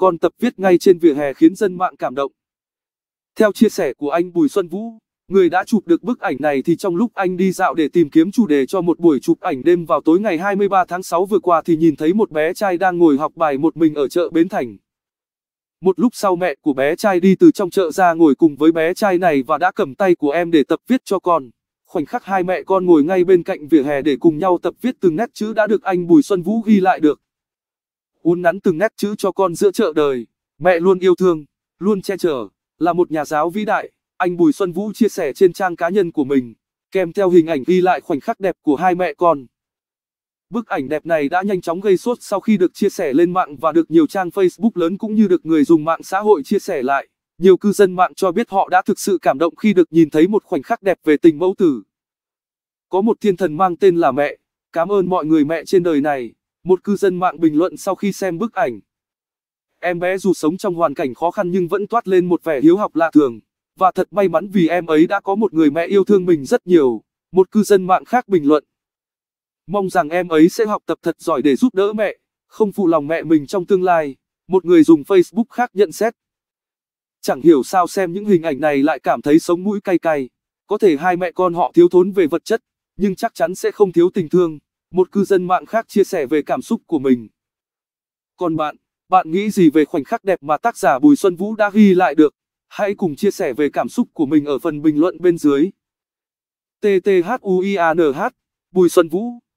còn tập viết ngay trên vỉa hè khiến dân mạng cảm động. Theo chia sẻ của anh Bùi Xuân Vũ, người đã chụp được bức ảnh này thì trong lúc anh đi dạo để tìm kiếm chủ đề cho một buổi chụp ảnh đêm vào tối ngày 23 tháng 6 vừa qua thì nhìn thấy một bé trai đang ngồi học bài một mình ở chợ Bến Thành. Một lúc sau mẹ của bé trai đi từ trong chợ ra ngồi cùng với bé trai này và đã cầm tay của em để tập viết cho con. Khoảnh khắc hai mẹ con ngồi ngay bên cạnh vỉa hè để cùng nhau tập viết từng nét chữ đã được anh Bùi Xuân Vũ ghi lại được uốn nắn từng nét chữ cho con giữa chợ đời. Mẹ luôn yêu thương, luôn che chở, là một nhà giáo vĩ đại, anh Bùi Xuân Vũ chia sẻ trên trang cá nhân của mình, kèm theo hình ảnh ghi lại khoảnh khắc đẹp của hai mẹ con. Bức ảnh đẹp này đã nhanh chóng gây sốt sau khi được chia sẻ lên mạng và được nhiều trang Facebook lớn cũng như được người dùng mạng xã hội chia sẻ lại. Nhiều cư dân mạng cho biết họ đã thực sự cảm động khi được nhìn thấy một khoảnh khắc đẹp về tình mẫu tử. Có một thiên thần mang tên là mẹ, cảm ơn mọi người mẹ trên đời này. Một cư dân mạng bình luận sau khi xem bức ảnh. Em bé dù sống trong hoàn cảnh khó khăn nhưng vẫn toát lên một vẻ hiếu học lạ thường. Và thật may mắn vì em ấy đã có một người mẹ yêu thương mình rất nhiều. Một cư dân mạng khác bình luận. Mong rằng em ấy sẽ học tập thật giỏi để giúp đỡ mẹ, không phụ lòng mẹ mình trong tương lai. Một người dùng Facebook khác nhận xét. Chẳng hiểu sao xem những hình ảnh này lại cảm thấy sống mũi cay cay. Có thể hai mẹ con họ thiếu thốn về vật chất, nhưng chắc chắn sẽ không thiếu tình thương. Một cư dân mạng khác chia sẻ về cảm xúc của mình. Còn bạn, bạn nghĩ gì về khoảnh khắc đẹp mà tác giả Bùi Xuân Vũ đã ghi lại được? Hãy cùng chia sẻ về cảm xúc của mình ở phần bình luận bên dưới. TTHUIANH Bùi Xuân Vũ